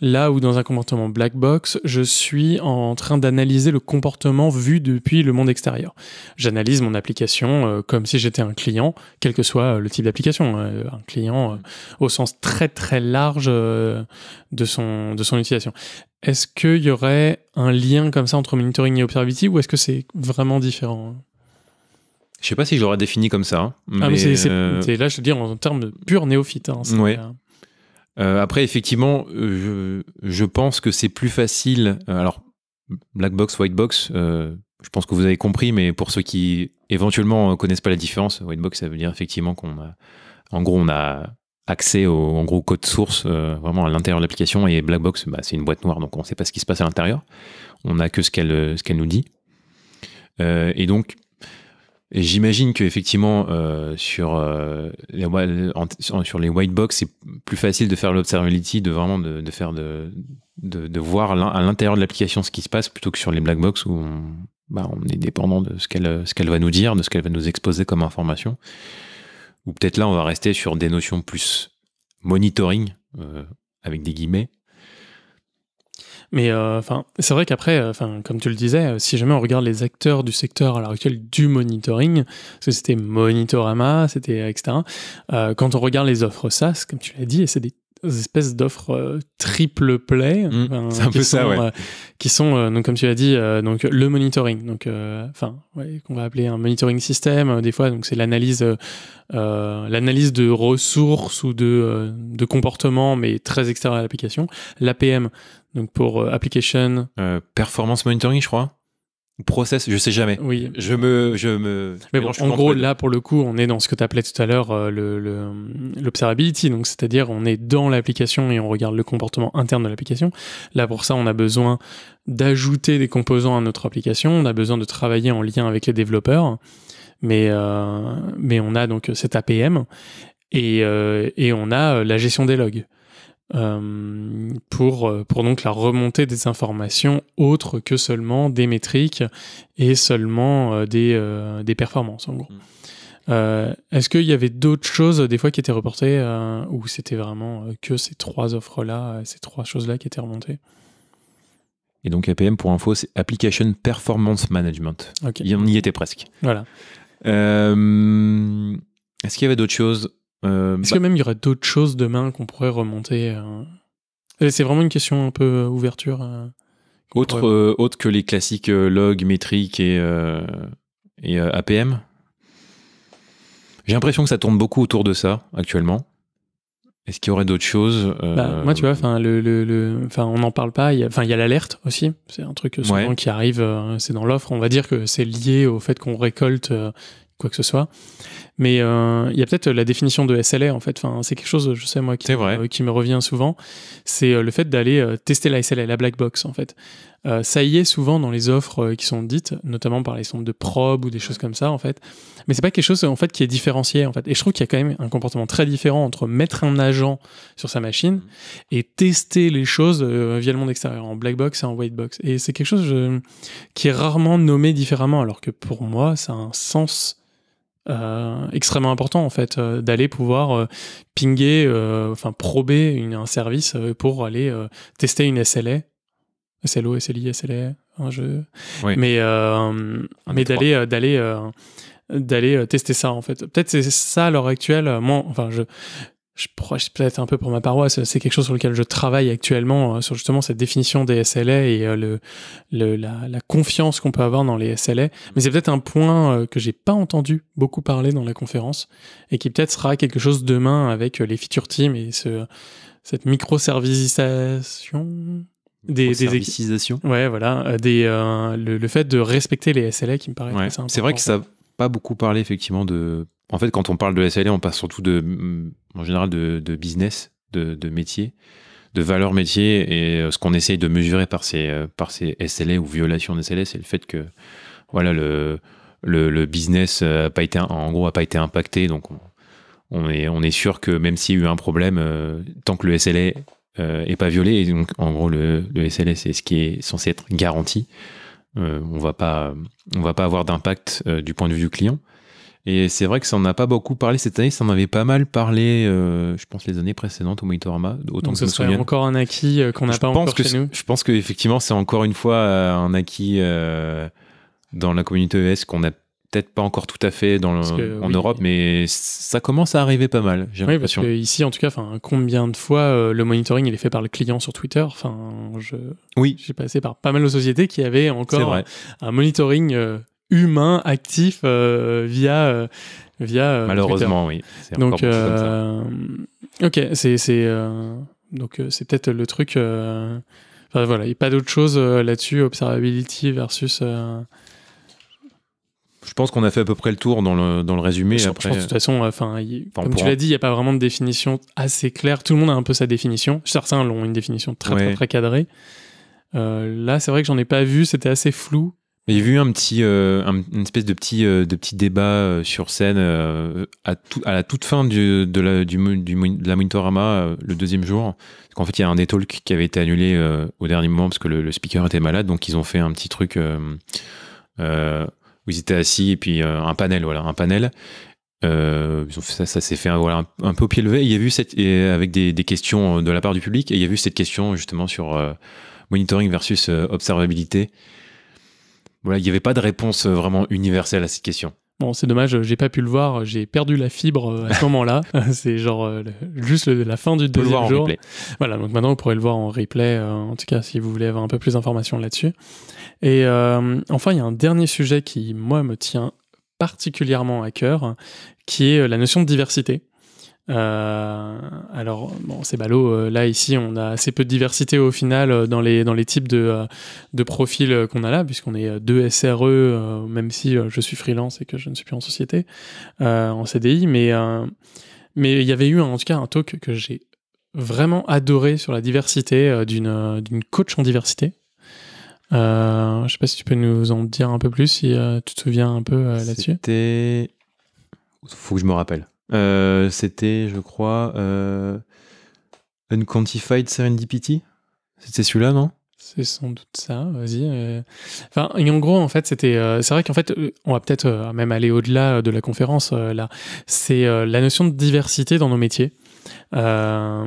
Là où dans un comportement black box, je suis en train d'analyser le comportement vu depuis le monde extérieur. J'analyse mon application euh, comme si j'étais un client, quel que soit euh, le type d'application. un client au sens très très large de, son, de son utilisation. Est-ce qu'il y aurait un lien comme ça entre monitoring et observability ou est-ce que c'est vraiment différent je ne sais pas si je l'aurais défini comme ça. mais, hein, ah, mais euh, c'est, là, je veux dire en termes pur néophyte. Hein, euh, euh, après, effectivement, je, pense que c'est plus facile. alors, black box, white box, je pense que vous avez compris, mais pour ceux qui éventuellement connaissent pas la différence, white box, ça veut dire effectivement qu'on a, en gros, on a accès au en gros code source vraiment à l'intérieur de l'application et black box, bah, c'est une boîte noire, donc on ne sait pas ce qui se passe à l'intérieur. On n'a que ce qu'elle ce qu'elle nous dit. et donc, et j'imagine que effectivement euh, sur euh, les, sur les white box c'est plus facile de faire l'observability, de vraiment de, faire de, de, voir à l'intérieur de l'application ce qui se passe plutôt que sur les black box où bah, on, est dépendant de ce qu'elle ce qu'elle va nous dire, de ce qu'elle va nous exposer comme information. Ou peut-être là on va rester sur des notions plus monitoring euh, avec des guillemets mais euh, enfin, c'est vrai qu'après, euh, enfin, comme tu le disais, euh, si jamais on regarde les acteurs du secteur à l'heure actuelle du monitoring, parce que c'était Monitorama, c'était etc. Euh, quand on regarde les offres SaaS, comme tu l'as dit, et c'est des espèces d'offres triple play, qui sont donc comme tu l'as dit, donc le monitoring, donc enfin ouais, qu'on va appeler un monitoring système, des fois, donc c'est l'analyse, l'analyse de ressources ou de de comportements, mais très extérieur à l'application. L'APM, donc pour euh, application. Euh, performance monitoring, je crois. Process, je sais jamais. Oui. Je me, je me. Mais bon, en gros, là pour le coup, on est dans ce que tu appelais tout à l'heure euh, le l'observability. donc c'est-à-dire, on est dans l'application et on regarde le comportement interne de l'application. Là pour ça, on a besoin d'ajouter des composants à notre application. On a besoin de travailler en lien avec les développeurs. Mais mais on a donc cet APM et et on a la gestion des logs. Euh, pour, euh, pour donc la remontée des informations autres que seulement des métriques et seulement euh, des, des performances en gros. Mm. Est-ce qu'il y avait d'autres choses des fois qui étaient reportées ou c'était vraiment que ces trois offres-là, ces trois choses-là qui étaient remontées et donc APM pour info, c'est Application Performance Management. On y était presque. Voilà. Est-ce qu'il y avait d'autres choses euh, Est-ce bah que même il y aurait d'autres choses demain qu'on pourrait remonter euh, C'est vraiment une question un peu euh, ouverture. Autre, que les classiques log, métriques et, et APM J'ai l'impression que ça tourne beaucoup autour de ça actuellement. Est-ce qu'il y aurait d'autres choses bah, Moi, tu vois, enfin, le, on n'en parle pas. Enfin, il y a l'alerte aussi. C'est un truc souvent qui arrive. c'est dans l'offre. On va dire que c'est lié au fait qu'on récolte quoi que ce soit. Mais euh, il y a peut-être la définition de SLA en fait. Enfin, c'est quelque chose, je sais moi, qui, qui me revient souvent. C'est euh, le fait d'aller euh, tester la SLA, la black box en fait. ça y est souvent dans les offres qui sont dites, notamment par les sondes de probes ou des choses comme ça en fait. Mais c'est pas quelque chose en fait qui est différencié en fait. Et je trouve qu'il y a quand même un comportement très différent entre mettre un agent sur sa machine mmh. et tester les choses via le monde extérieur en black box et en white box. Et c'est quelque chose qui est rarement nommé différemment, alors que pour moi, ça a un sens euh, extrêmement important en fait euh, d'aller pouvoir euh, pinguer, enfin prober un service pour aller tester une SLA, SLO, SLI, SLA, un jeu, mais mais d'aller d'aller d'aller tester ça en fait. Peut-être c'est ça à l'heure actuelle. Moi, enfin je je peut-être un peu pour ma paroisse, c'est quelque chose sur lequel je travaille actuellement, euh, sur justement cette définition des SLA et euh, le, la, confiance qu'on peut avoir dans les SLA. Mais c'est peut-être un point euh, que j'ai pas entendu beaucoup parler dans la conférence et qui peut-être sera quelque chose demain avec les feature teams et ce, cette micro des, des Ouais, voilà, des, le, fait de respecter les SLA qui me paraît ouais. C'est vrai que ça pas beaucoup parlé effectivement de. En fait, quand on parle de SLA, on parle surtout de, mm, en général de, business, de, métier, de valeur métier. Et euh, ce qu'on essaye de mesurer par ces, euh, par ces SLA ou violations de SLA, c'est le fait que voilà, le, le, business euh, a pas été, en gros a pas été impacté. Donc on, est, on est sûr que même s'il y a eu un problème, tant que le SLA est pas violé, et donc en gros le, le SLA c'est ce qui est censé être garanti, euh, on va pas on va pas avoir d'impact euh, du point de vue client. Et c'est vrai que ça n'en a pas beaucoup parlé cette année, ça en avait pas mal parlé, euh, je pense, les années précédentes au Monitorama. Autant Donc que ce soit encore un acquis qu'on n'a pas encore que chez nous. Je pense qu'effectivement, c'est encore une fois un acquis dans la communauté ES qu'on a peut-être pas encore tout à fait dans en Europe, mais ça commence à arriver pas mal. J'ai oui, parce que ici, en tout cas, combien de fois euh, le monitoring il est fait par le client sur Twitter Enfin, je oui, j'ai passé par pas mal de sociétés qui avaient encore un, monitoring euh, humain actif euh, via via. Malheureusement, oui. Donc, ok, c'est c'est donc c'est peut-être le truc. Enfin, voilà, il n'y a pas d'autre chose là-dessus, observability versus je pense qu'on a fait à peu près le tour dans le, dans le résumé. Je, après... je de toute façon, euh, enfin, comme tu l'as dit, il n'y a pas vraiment de définition assez claire. Tout le monde a un peu sa définition. Certains l'ont une définition très, très, cadrée. Euh, là, c'est vrai que j'en ai pas vu. C'était assez flou. J'ai vu un petit, euh, une espèce de petit, de petit débat sur scène à, à, la toute fin de, la, du, de la le deuxième jour. Parce qu'en fait, il y a un des qui avait été annulé au dernier moment parce que le, speaker était malade. Donc, ils ont fait un petit truc ils étaient assis et puis euh, un panel, voilà, un panel. Euh, ça, s'est fait voilà, un, peu au pied levé. il y vu cette, avec des, questions euh, de la part du public, et il y a vu cette question justement sur monitoring versus observabilité. Voilà, il n'y avait pas de réponse vraiment universelle à cette question. Bon, c'est dommage, j'ai pas pu le voir, j'ai perdu la fibre euh, à ce moment-là. c'est genre euh, juste la fin du deuxième voir jour. voilà, donc maintenant vous pourrez le voir en replay, euh, en tout cas si vous voulez avoir un peu plus d'informations là-dessus. Et enfin, il y a un dernier sujet qui, moi, me tient particulièrement à cœur, qui est la notion de diversité. Euh, alors, bon, c'est ballot. Euh, là, ici, on a assez peu de diversité au final euh, dans les, dans les types de, de profils qu'on a là, puisqu'on est deux SRE, même si je suis freelance et que je ne suis plus en société, en CDI. Mais mais il y avait eu en tout cas un talk que j'ai vraiment adoré sur la diversité d'une d'une coach en diversité. je sais pas si tu peux nous en dire un peu plus, si tu te souviens un peu là-dessus. C'était. Faut que je me rappelle. Euh, c'était, je crois, euh, Unquantified Serendipity. C'était celui-là, non c'est sans doute ça, vas-y. Euh. Enfin, en gros, en fait, c'était. Euh, c'est vrai qu'en fait, on va peut-être même aller au-delà de la conférence là. C'est la notion de diversité dans nos métiers. Euh,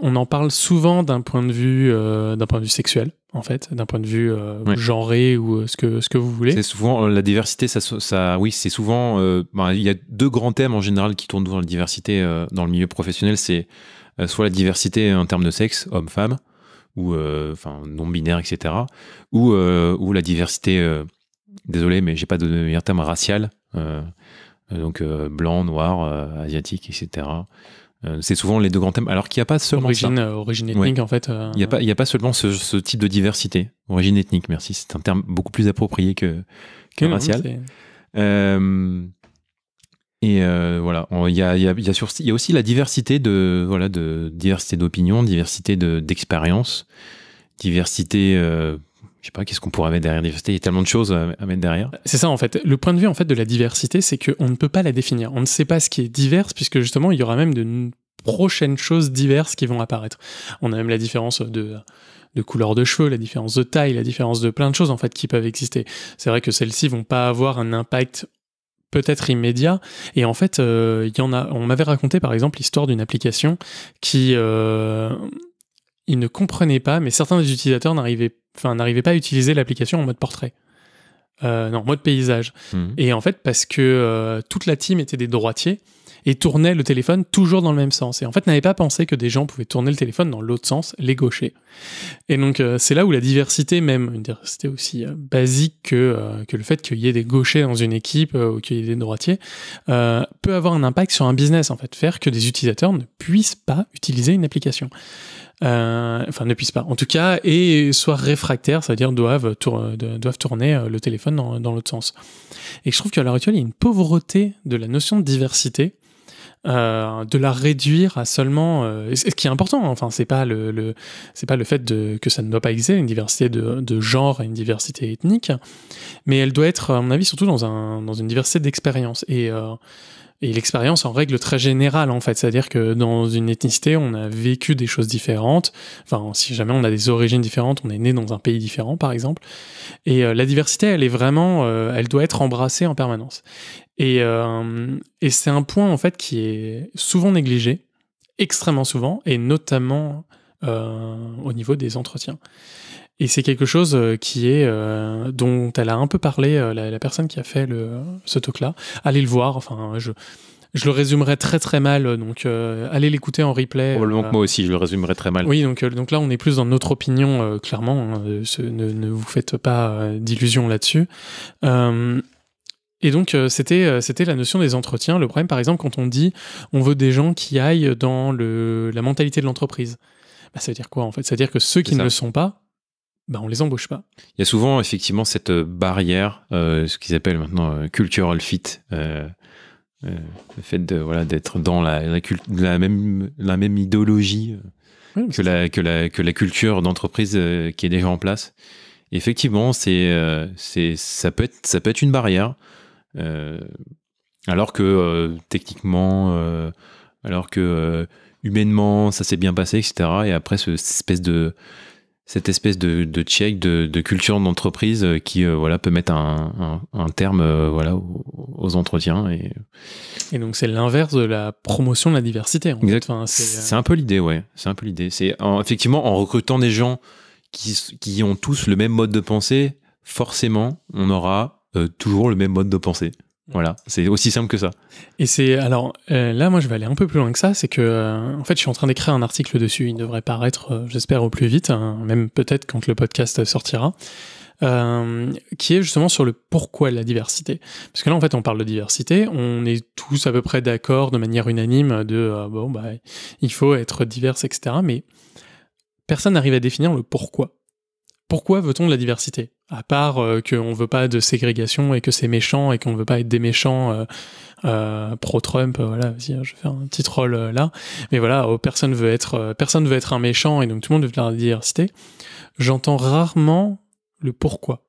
on en parle souvent d'un point de vue, euh, d'un point de vue sexuel en fait, d'un point de vue euh, genré ou ce que ce que vous voulez. C'est souvent la diversité, ça, oui, c'est souvent. Ben, il y a deux grands thèmes en général qui tournent dans la diversité dans le milieu professionnel, c'est soit la diversité en termes de sexe, homme-femme, ou enfin non binaire, etc., ou ou la diversité. désolé, mais j'ai pas de meilleur terme racial. donc blanc, noir, asiatique, etc. Euh, c'est souvent les deux grands thèmes, alors qu'il n'y a pas seulement origine, ça. origine ethnique, en fait. Il n'y a, pas, y a pas seulement ce, type de diversité. Origine ethnique, merci. C'est un terme beaucoup plus approprié que, que racial. et voilà, il y a, aussi la diversité de voilà de diversité d'opinions, diversité d'expériences, diversité euh, je sais pas, qu'est-ce qu'on pourrait mettre derrière diversité Il y a tellement de choses euh, à mettre derrière. C'est ça en fait. Le point de vue en fait de la diversité, c'est qu'on ne peut pas la définir. On ne sait pas ce qui est diverse puisque justement il y aura même de prochaines choses diverses qui vont apparaître. On a même la différence de de couleur de cheveux, la différence de taille, la différence de plein de choses en fait qui peuvent exister. C'est vrai que celles-ci vont pas avoir un impact peut-être immédiat. Et en fait, euh, il y en a. On m'avait raconté par exemple l'histoire d'une application qui euh, ils ne comprenaient pas, mais certains des utilisateurs n'arrivaient, enfin, n'arrivaient pas à utiliser l'application en mode portrait. Euh, non, mode paysage. Hmm. Et en fait, parce que euh, toute la team était des droitiers et tournait le téléphone toujours dans le même sens. Et en fait, n'avait pas pensé que des gens pouvaient tourner le téléphone dans l'autre sens, les gauchers. Et donc, euh, c'est là où la diversité, même une diversité aussi euh, basique que, que le fait qu'il y ait des gauchers dans une équipe ou qu'il y ait des droitiers, peut avoir un impact sur un business, en fait, faire que des utilisateurs ne puissent pas utiliser une application. Euh, enfin ne puissent pas en tout cas, et soient réfractaires, c'est-à-dire doivent, doivent tourner euh, le téléphone dans, dans l'autre sens. Et je trouve qu'à l'heure actuelle, il y a une pauvreté de la notion de diversité euh, de la réduire à seulement euh, ce qui est important. Enfin, c'est pas le, c'est pas le fait de, que ça ne doit pas exister une diversité de, genre et une diversité ethnique, mais elle doit être, à mon avis, surtout dans un dans une diversité d'expériences euh, et l'expérience en règle très générale, en fait. C'est-à-dire que dans une ethnicité, on a vécu des choses différentes. Enfin, si jamais on a des origines différentes, on est né dans un pays différent, par exemple. Et la diversité, elle est vraiment, elle doit être embrassée en permanence. Et, euh, et c'est un point en fait qui est souvent négligé, extrêmement souvent, et notamment euh, au niveau des entretiens. Et c'est quelque chose euh, qui est dont elle a un peu parlé la, personne qui a fait le, ce talk-là. Allez le voir. Enfin, je, je le résumerai très très mal, donc allez l'écouter en replay. moi aussi, je le résumerai très mal. Oui, donc, donc là, on est plus dans notre opinion, clairement. Hein, ne, ne, vous faites pas d'illusions là-dessus. Et donc, euh, c'était, euh, c'était la notion des entretiens. Le problème, par exemple, quand on dit on veut des gens qui aillent dans le, la mentalité de l'entreprise, bah, ça veut dire quoi en fait Ça veut dire que ceux qui ne le sont pas, bah, on les embauche pas. Il y a souvent effectivement cette euh, barrière, ce qu'ils appellent maintenant cultural fit. le fait de voilà d'être dans la, la, même la même idéologie que, la, que la que la culture d'entreprise qui est déjà en place effectivement c'est c'est ça peut être ça peut être une barrière euh, alors que euh, techniquement, euh, alors que humainement, ça s'est bien passé, etc. Et après, ce, cette espèce de cette espèce de, check de, culture d'entreprise qui voilà peut mettre un, terme voilà aux, entretiens et, donc c'est l'inverse de la promotion de la diversité c'est un peu l'idée ouais c'est un peu l'idée c'est effectivement en recrutant des gens qui, qui ont tous le même mode de pensée forcément on aura euh, toujours le même mode de pensée. Voilà, c'est aussi simple que ça. Et c'est alors euh, là, moi, je vais aller un peu plus loin que ça. C'est que euh, en fait, je suis en train d'écrire un article dessus. Il devrait paraître, j'espère, au plus vite, hein, même peut-être quand le podcast sortira, qui est justement sur le pourquoi de la diversité. Parce que là, en fait, on parle de diversité. On est tous à peu près d'accord, de manière unanime, de bon, bah, il faut être divers, etc. Mais personne n'arrive à définir le pourquoi. Pourquoi veut-on de la diversité à part euh, qu'on veut pas de ségrégation et que c'est méchant et qu'on ne veut pas être des méchants euh, euh, pro-Trump. Voilà, hein, je vais faire un petit troll là. Mais voilà, oh, personne veut être personne veut être un méchant et donc tout le monde veut la diversité. J'entends rarement le pourquoi.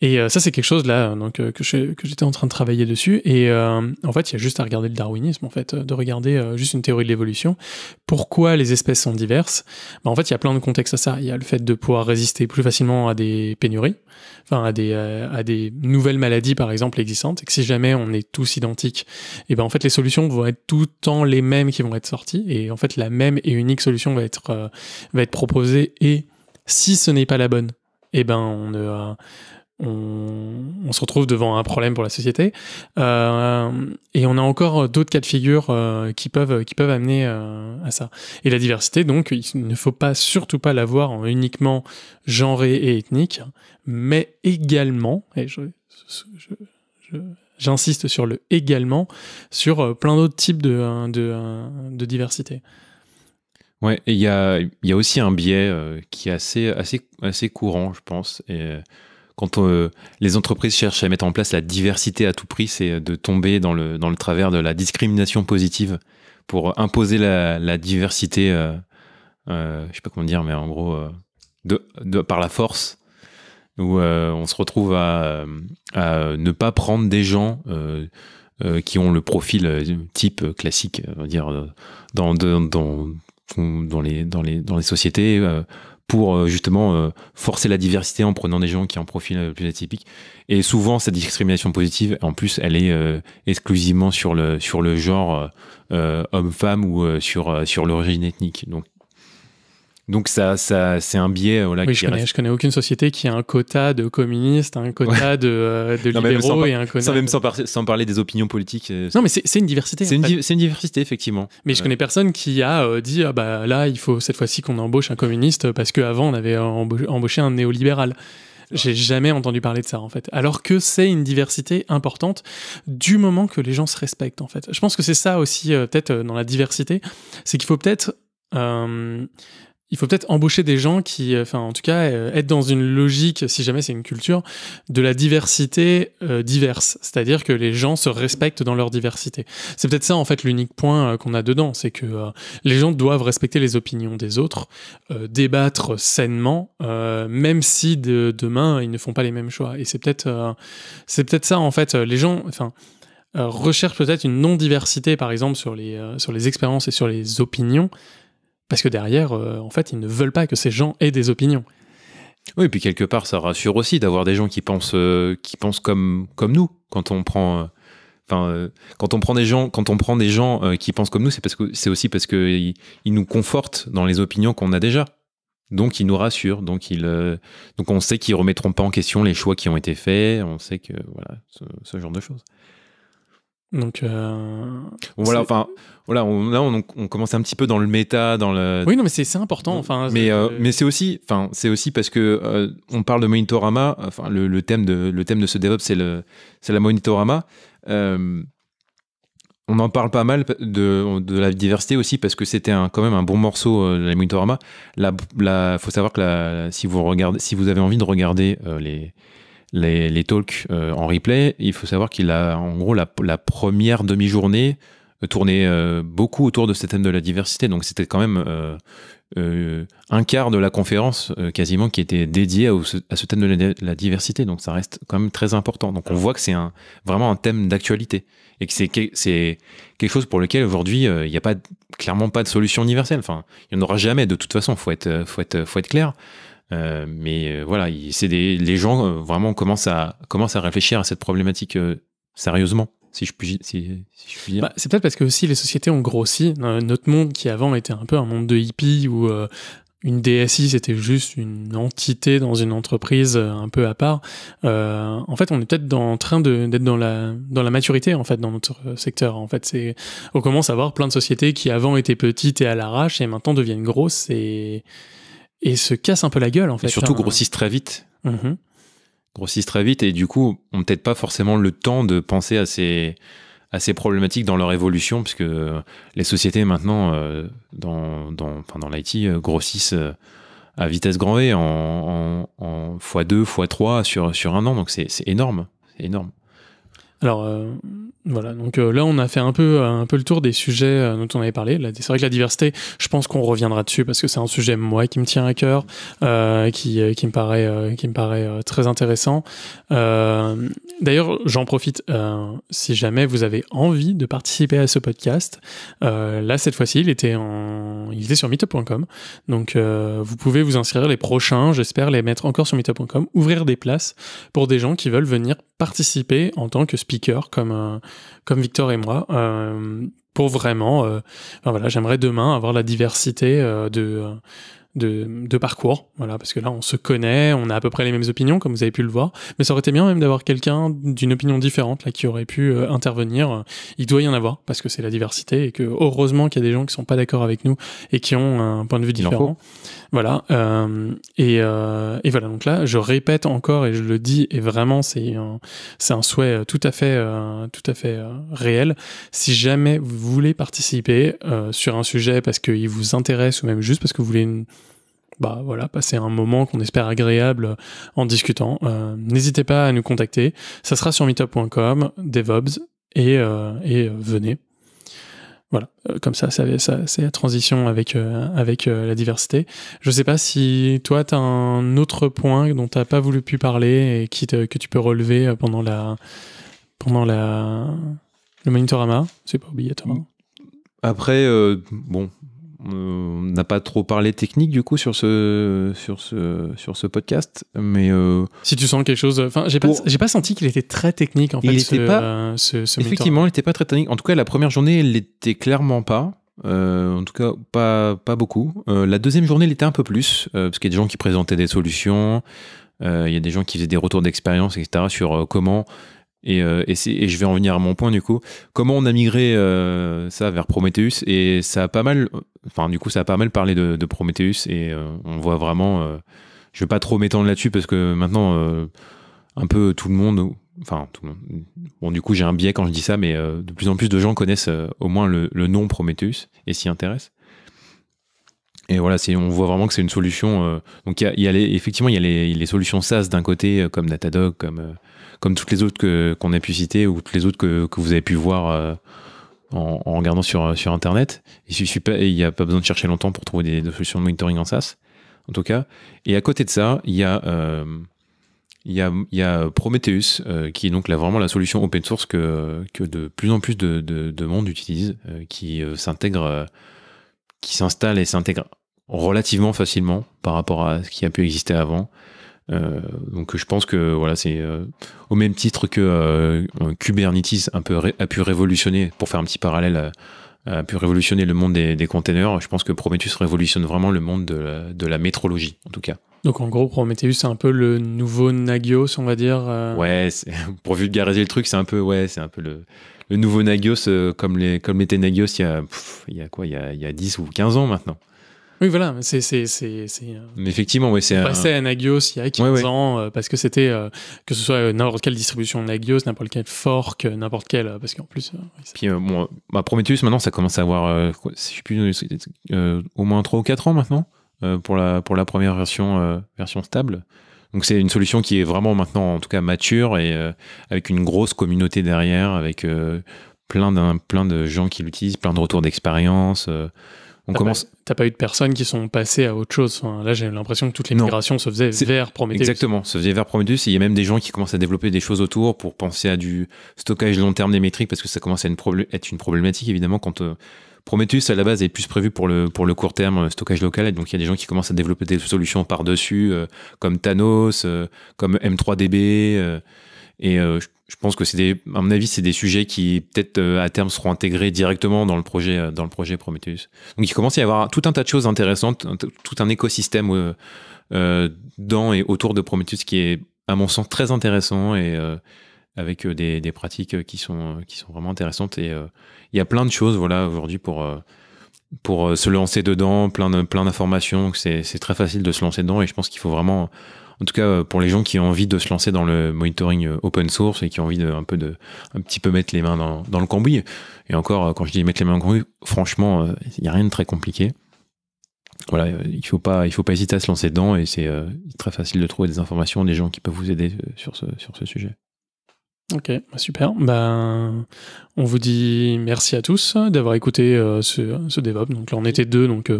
Et euh, ça, c'est quelque chose là euh, donc, euh, que, j'étais en train de travailler dessus. Et en fait, il y a juste à regarder le darwinisme, en fait, de regarder juste une théorie de l'évolution. Pourquoi les espèces sont diverses bah, En fait, il y a plein de contextes à ça. Il y a le fait de pouvoir résister plus facilement à des pénuries, enfin à des, à des nouvelles maladies, par exemple, existantes. Et que si jamais on est tous identiques, et eh ben en fait, les solutions vont être tout le temps les mêmes qui vont être sorties. Et en fait, la même et unique solution va être, va être proposée. Et si ce n'est pas la bonne, eh ben on ne, on, se retrouve devant un problème pour la société. Euh, et on a encore d'autres cas de figure euh, qui peuvent qui peuvent amener euh, à ça. Et la diversité, donc, il ne faut pas surtout pas l'avoir uniquement genrée et ethnique, mais également, et j'insiste sur le également, sur plein d'autres types de, de, de diversité. Ouais, il y a, y a aussi un biais qui est assez, assez, assez courant, je pense. Et quand euh, les entreprises cherchent à mettre en place la diversité à tout prix, c'est de tomber dans le, dans le travers de la discrimination positive pour imposer la, diversité, je euh, ne euh, je sais pas comment dire, mais en gros, de, par la force, où on se retrouve à, ne pas prendre des gens qui ont le profil type classique, on va dire, dans, dans, dans les, dans, les, dans les sociétés pour euh, justement euh, forcer la diversité en prenant des gens qui ont un profil plus atypique. Et souvent, cette discrimination positive, en plus, elle est euh, exclusivement sur le, sur le genre homme-femme ou sur, sur l'origine ethnique. Donc, donc ça, ça c'est un biais. Voilà, euh, oui, je connais, je connais aucune société qui a un quota de communistes, un quota de, euh, libéraux sans, et un quota. même sans, parler des opinions politiques. Euh, non, mais c'est une diversité. C'est une, diversité, effectivement. Mais je connais personne qui a dit ah bah là, il faut cette fois-ci qu'on embauche un communiste parce qu'avant on avait embauché un néolibéral. J'ai jamais entendu parler de ça en fait. Alors que c'est une diversité importante du moment que les gens se respectent en fait. Je pense que c'est ça aussi peut-être dans la diversité, c'est qu'il faut peut-être il faut peut-être embaucher des gens qui, euh, enfin en tout cas, euh, être dans une logique, si jamais c'est une culture, de la diversité euh, diverse. C'est-à-dire que les gens se respectent dans leur diversité. C'est peut-être ça en fait l'unique point qu'on a dedans, c'est que les gens doivent respecter les opinions des autres, débattre sainement, même si demain ils ne font pas les mêmes choix. Et c'est peut-être, c'est peut-être ça en fait. Les gens, enfin recherchent peut-être une non-diversité, par exemple sur les sur les expériences et sur les opinions parce que derrière, euh, en fait, ils ne veulent pas que ces gens aient des opinions. Oui, et puis quelque part, ça rassure aussi d'avoir des gens qui pensent, euh, qui pensent comme, comme nous. Quand on prend, euh, enfin, quand on prend des gens, quand on prend des gens qui pensent comme nous, c'est parce que c'est aussi parce que nous confortent dans les opinions qu'on a déjà. Donc ils nous rassurent. Donc ils, donc on sait qu'ils remettront pas en question les choix qui ont été faits. On sait que voilà, ce genre de choses. Donc euh, voilà, enfin voilà, on, on, commence un petit peu dans le méta, dans le. Oui, non, mais c'est important. Enfin, mais euh, mais c'est aussi, enfin c'est aussi parce que euh, on parle de monitorama. Enfin le, thème de le thème de ce DevOps c'est le c'est la monitorama. on en parle pas mal de, la diversité aussi parce que c'était quand même un bon morceau de la monitorama. La faut savoir que si vous regardez, si vous avez envie de regarder les les, talks euh, en replay, il faut savoir qu'il a en gros la, première demi-journée euh, tourné euh, beaucoup autour de ce thème de la diversité. Donc c'était quand même un quart de la conférence quasiment qui était dédié à, ce thème de la, diversité. Donc ça reste quand même très important. Donc on voit que c'est vraiment un thème d'actualité et que c'est, quelque chose pour lequel aujourd'hui il n'y a pas clairement pas de solution universelle. Enfin, il n'y en aura jamais de toute façon. Faut être, faut être, faut être clair. Euh, mais euh, voilà, c'est des, les gens euh, vraiment commencent à, commencent à réfléchir à cette problématique sérieusement. Si je puis, dire. Bah, c'est peut-être parce que aussi les sociétés ont grossi. notre monde qui avant était un peu un monde de hippies où une DSI, c'était juste une entité dans une entreprise un peu à part. en fait, on est peut-être en train d'être dans la, dans la maturité, en fait, dans notre secteur. En fait, c'est, on commence à voir plein de sociétés qui avant étaient petites et à l'arrache et maintenant deviennent grosses et, et se cassent un peu la gueule en fait. Et surtout hein. grossissent très vite. Mm-hmm. Grossissent très vite et du coup on peut-être pas forcément le temps de penser à ces à ces problématiques dans leur évolution puisque les sociétés maintenant euh, dans dans enfin l'IT euh, grossissent euh, à vitesse grand V en, en, en x2 x3 sur sur un an donc c'est énorme C'est énorme. Alors, voilà, donc euh, là on a fait un peu euh, un peu le tour des sujets euh, dont on avait parlé. C'est vrai que la diversité, je pense qu'on reviendra dessus parce que c'est un sujet moi qui me tient à cœur, qui, qui me paraît qui me paraît très intéressant. D'ailleurs, j'en profite si jamais vous avez envie de participer à ce podcast. là cette fois-ci, il était en il était sur meetup.com, donc vous pouvez vous inscrire les prochains. J'espère les mettre encore sur meetup.com, ouvrir des places pour des gens qui veulent venir participer en tant que speaker, comme, euh, comme Victor et moi, euh, pour vraiment, euh, voilà, j'aimerais demain avoir la diversité de de, parcours, voilà, parce que là on se connaît, on a à peu près les mêmes opinions, comme vous avez pu le voir, mais ça aurait été bien même d'avoir quelqu'un d'une opinion différente là qui aurait pu euh, intervenir. Il doit y en avoir parce que c'est la diversité et que heureusement qu'il y a des gens qui sont pas d'accord avec nous et qui ont un point de vue différent. Voilà. Euh, et, euh, et, voilà. Donc là, je répète encore et je le dis et vraiment c'est un, c'est un souhait tout à fait tout à fait réel. Si jamais vous voulez participer sur un sujet parce qu'il vous intéresse ou même juste parce que vous voulez une bah voilà, passer un moment qu'on espère agréable euh, en discutant. Euh, n'hésitez pas à nous contacter. Ça sera sur meetup.com, DevOps, et, euh, et venez. Voilà, comme ça, ça, c'est la transition avec, avec la diversité. Je sais pas si toi, tu as un autre point dont tu pas voulu plus parler et qui que tu peux relever pendant la pendant la le monitorama. C'est pas obligatoire. Après, bon, euh, on n'a pas trop parlé technique du coup sur ce sur ce sur ce podcast, mais euh, si tu sens quelque chose, euh, enfin j'ai pas j'ai pas senti qu'il était très technique en fait. ce, pas effectivement, il était pas très technique. En tout cas, la première journée, elle l'était clairement pas. en tout cas, pas pas beaucoup. la deuxième journée, elle était un peu plus parce qu'il y a des gens qui présentaient des solutions, il y a des gens qui faisaient des retours d'expérience, etc. Sur comment euh, et, je vais en venir à mon point du coup. Comment on a migré euh, ça vers Prometheus et ça a pas mal, enfin du coup ça a pas mal parlé de, Prometheus et euh, on voit vraiment. je vais pas trop m'étendre là-dessus parce que maintenant un peu tout le monde, enfin tout le monde. Bon du coup j'ai un biais quand je dis ça, mais de plus en plus de gens connaissent au moins le, nom Prometheus et s'y intéressent. Et voilà, on voit vraiment que c'est une solution. donc il y a, effectivement il y a les, les solutions SaaS d'un côté comme Datadog, comme comme toutes les autres qu'on a pu citer ou toutes les autres que, vous avez pu voir euh, en, regardant sur, sur Internet. Il n'y a pas besoin de chercher longtemps pour trouver des, solutions de monitoring en SaaS, en tout cas. Et à côté de ça, il y a, euh, il y Prometheus, euh, qui est donc vraiment la solution open source que, de plus en plus de, monde utilise, qui s'intègre, qui s'installe et s'intègre relativement facilement par rapport à ce qui a pu exister avant. Euh, donc je pense que voilà, c'est euh, au même titre que euh, Kubernetes un peu a pu révolutionner, pour faire un petit parallèle, a pu révolutionner le monde des, containers. Je pense que Prometheus révolutionne vraiment le monde de la, métrologie, en tout cas. Donc en gros, Prometheus, c'est un peu le nouveau Nagios, on va dire. Ouais, pour vulgariser le truc, c'est un peu ouais, c'est un peu le, nouveau Nagios comme les comme l'était Nagios il y a il y a quoi il y a, il y a 10 ou 15 ans maintenant. Oui, voilà, c'est. Euh, effectivement, oui, c'est. passé un... à Nagios il y a 15 ans, euh, parce que c'était, euh, que ce soit n'importe quelle distribution de Nagios, n'importe quel fork, n'importe quel. parce qu'en plus. Puis, bon, bah, Prometheus, maintenant, ça commence à avoir, je sais plus, au moins 3 ou 4 ans maintenant, pour, la, pour la première version, version stable. Donc c'est une solution qui est vraiment maintenant en tout cas mature et avec une grosse communauté derrière, avec plein plein, plein de gens qui l'utilisent, plein de retours d'expérience on commence. T'as pas eu de personnes qui sont passées à autre chose. là, j'ai l'impression que toutes les migrations se faisaient vers Prometheus. Exactement, se faisaient vers Prometheus. il y a même des gens qui commencent à développer des choses autour pour penser à du stockage long terme des métriques parce que ça commence à être une problématique évidemment quand. Euh, Prometheus à la base est plus prévu pour le, pour le court terme euh, stockage local et donc il y a des gens qui commencent à développer des solutions par-dessus euh, comme Thanos, comme M3DB et je je pense que c'est des, à mon avis, c'est des sujets qui peut-être euh, à terme seront intégrés directement dans le projet, euh, dans le projet Prometheus. Donc il commence à y avoir tout un tas de choses intéressantes, tout un écosystème euh, dans et autour de Prometheus qui est, à mon sens, très intéressant et avec des, pratiques qui sont qui sont vraiment intéressantes. Et il y a plein de choses, voilà, aujourd'hui pour pour se lancer dedans, plein de, plein d'informations. C'est, c'est très facile de se lancer dedans et je pense qu'il faut vraiment en tout cas euh, pour les gens qui ont envie de se lancer dans le monitoring euh, open source et qui ont envie de un peu de un petit peu mettre les mains dans, le cambouis. Et encore, euh, quand je dis mettre les mains dans le cambouis, franchement, il n'y a rien de très compliqué. Voilà, il faut pas, il faut pas hésiter à se lancer dedans et c'est très facile de trouver des informations, des gens qui peuvent vous aider sur ce, sur ce sujet. Ok, bah, super. Ben, on vous dit merci à tous d'avoir écouté ce, ce DevOps. Donc là, on était deux, donc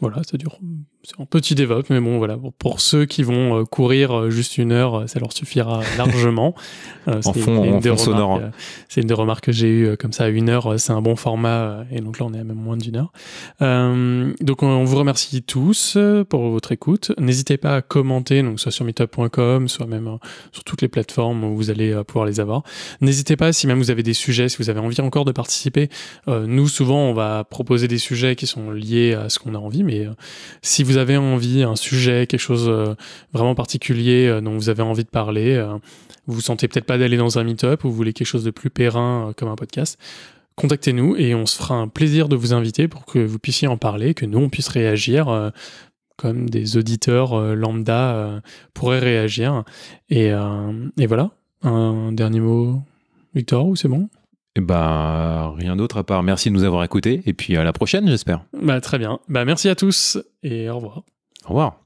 voilà, ça dure c'est un petit dévote, mais bon, voilà. Pour, ceux qui vont euh, courir euh, juste une heure, euh, ça leur suffira largement. en fond, sonore. c'est une des remarques que j'ai eues comme ça. Une heure, c'est un bon format. Et donc là, on est à même moins d'une heure. donc, on vous remercie tous pour votre écoute. N'hésitez pas à commenter, donc soit sur meetup.com, soit même sur toutes les plateformes où vous allez pouvoir les avoir. N'hésitez pas, si même vous avez des sujets, si vous avez envie encore de participer, nous, souvent, on va proposer des sujets qui sont liés à ce qu'on a envie, mais si vous vous avez envie, un sujet, quelque chose euh, vraiment particulier euh, dont vous avez envie de parler, euh, vous vous sentez peut-être pas d'aller dans un meet-up ou vous voulez quelque chose de plus périn comme un podcast, contactez-nous et on se fera un plaisir de vous inviter pour que vous puissiez en parler, que nous on puisse réagir comme des auditeurs lambda pourraient réagir. Et, et voilà, un dernier mot, Victor, ou c'est bon et eh ben, rien d'autre à part merci de nous avoir écoutés et puis à la prochaine, j'espère. Bah, très bien. Bah, merci à tous et au revoir. Au revoir.